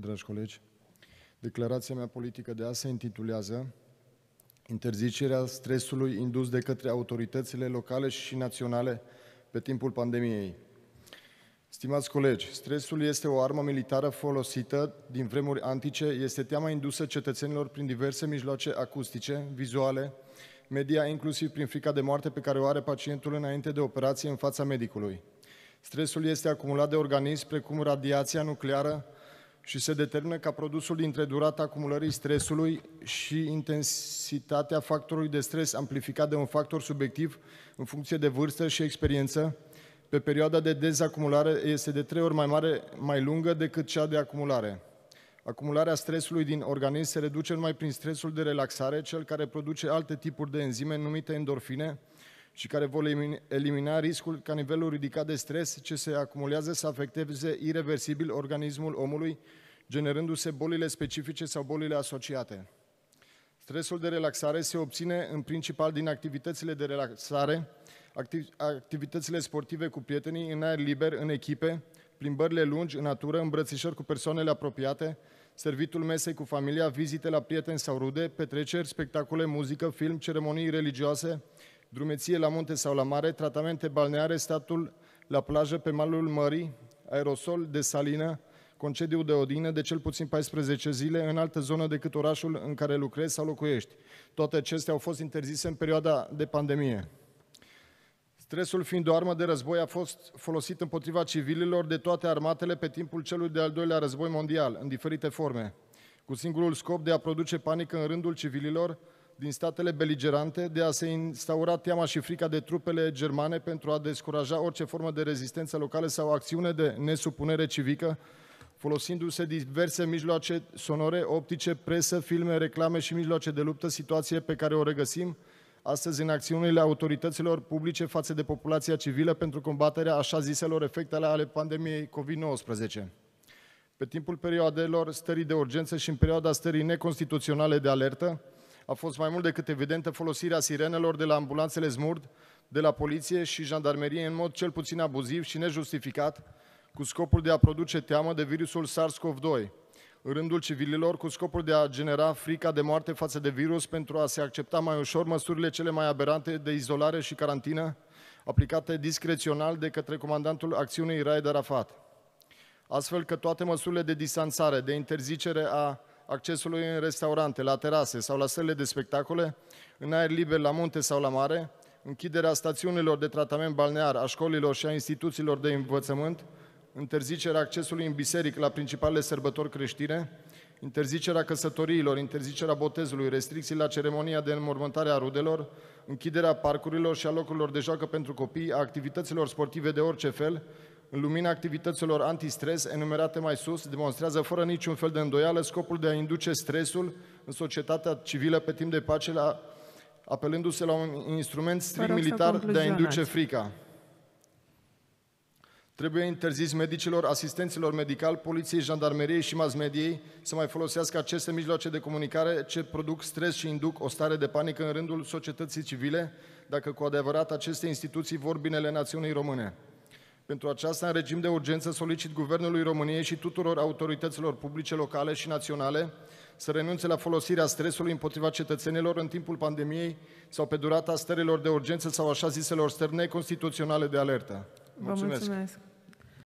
dragi colegi. Declarația mea politică de azi se intitulează Interzicerea stresului indus de către autoritățile locale și naționale pe timpul pandemiei. Stimați colegi, stresul este o armă militară folosită din vremuri antice, este teama indusă cetățenilor prin diverse mijloace acustice, vizuale, media inclusiv prin frica de moarte pe care o are pacientul înainte de operație în fața medicului. Stresul este acumulat de organism precum radiația nucleară, și se determină ca produsul dintre durata acumulării stresului și intensitatea factorului de stres amplificat de un factor subiectiv în funcție de vârstă și experiență, pe perioada de dezacumulare este de trei ori mai mare, mai lungă decât cea de acumulare. Acumularea stresului din organism se reduce numai prin stresul de relaxare, cel care produce alte tipuri de enzime numite endorfine, și care vor elimina riscul ca nivelul ridicat de stres ce se acumulează să afecteze irreversibil organismul omului, generându-se bolile specifice sau bolile asociate. Stresul de relaxare se obține în principal din activitățile de relaxare, activitățile sportive cu prietenii, în aer liber, în echipe, plimbările lungi în natură, îmbrățișări cu persoanele apropiate, servitul mesei cu familia, vizite la prieteni sau rude, petreceri, spectacole, muzică, film, ceremonii religioase, drumeție la munte sau la mare, tratamente balneare, statul la plajă, pe malul mării, aerosol de salină, concediu de odină de cel puțin 14 zile în altă zonă decât orașul în care lucrezi sau locuiești. Toate acestea au fost interzise în perioada de pandemie. Stresul fiind o armă de război a fost folosit împotriva civililor de toate armatele pe timpul celui de-al doilea război mondial, în diferite forme, cu singurul scop de a produce panică în rândul civililor, din statele beligerante de a se instaura teama și frica de trupele germane pentru a descuraja orice formă de rezistență locală sau acțiune de nesupunere civică, folosindu-se diverse mijloace sonore, optice, presă, filme, reclame și mijloace de luptă, situație pe care o regăsim astăzi în acțiunile autorităților publice față de populația civilă pentru combaterea așa ziselor efectele ale pandemiei COVID-19. Pe timpul perioadelor stării de urgență și în perioada stării neconstituționale de alertă, a fost mai mult decât evidentă folosirea sirenelor de la ambulanțele Smurd, de la poliție și jandarmerie în mod cel puțin abuziv și nejustificat, cu scopul de a produce teamă de virusul SARS-CoV-2, în rândul civililor, cu scopul de a genera frica de moarte față de virus pentru a se accepta mai ușor măsurile cele mai aberante de izolare și carantină, aplicate discrețional de către comandantul acțiunii Raed Arafat. Astfel că toate măsurile de distanțare, de interzicere a accesului în restaurante, la terase sau la sălile de spectacole, în aer liber, la munte sau la mare, închiderea stațiunilor de tratament balnear, a școlilor și a instituțiilor de învățământ, interzicerea accesului în biseric la principalele sărbători creștine, interzicerea căsătoriilor, interzicerea botezului, restricții la ceremonia de înmormântare a rudelor, închiderea parcurilor și a locurilor de joacă pentru copii, a activităților sportive de orice fel, în lumina activităților antistres enumerate mai sus, demonstrează fără niciun fel de îndoială scopul de a induce stresul în societatea civilă pe timp de pace, la, apelându-se la un instrument strict militar de a induce frica. Trebuie interzis medicilor, asistenților medical, poliției, jandarmeriei și mass mediei să mai folosească aceste mijloace de comunicare ce produc stres și induc o stare de panică în rândul societății civile, dacă cu adevărat aceste instituții vor binele națiunii române. Pentru aceasta, în regim de urgență, solicit Guvernului României și tuturor autorităților publice, locale și naționale să renunțe la folosirea stresului împotriva cetățenilor în timpul pandemiei sau pe durata stărilor de urgență sau așa ziselor stări neconstituționale de alertă. Mulțumesc! Vă mulțumesc.